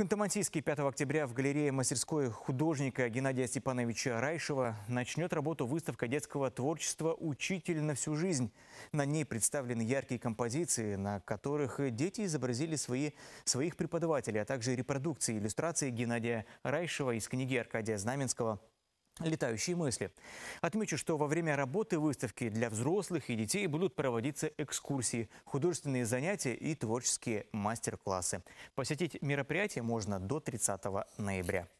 Ханты-Мансийске 5 октября в галерее мастерской художника Геннадия Степановича Райшева начнет работу выставка детского творчества «Учитель на всю жизнь». На ней представлены яркие композиции, на которых дети изобразили свои, своих преподавателей, а также репродукции иллюстрации Геннадия Райшева из книги Аркадия Знаменского летающие мысли. Отмечу, что во время работы выставки для взрослых и детей будут проводиться экскурсии, художественные занятия и творческие мастер-классы. Посетить мероприятие можно до 30 ноября.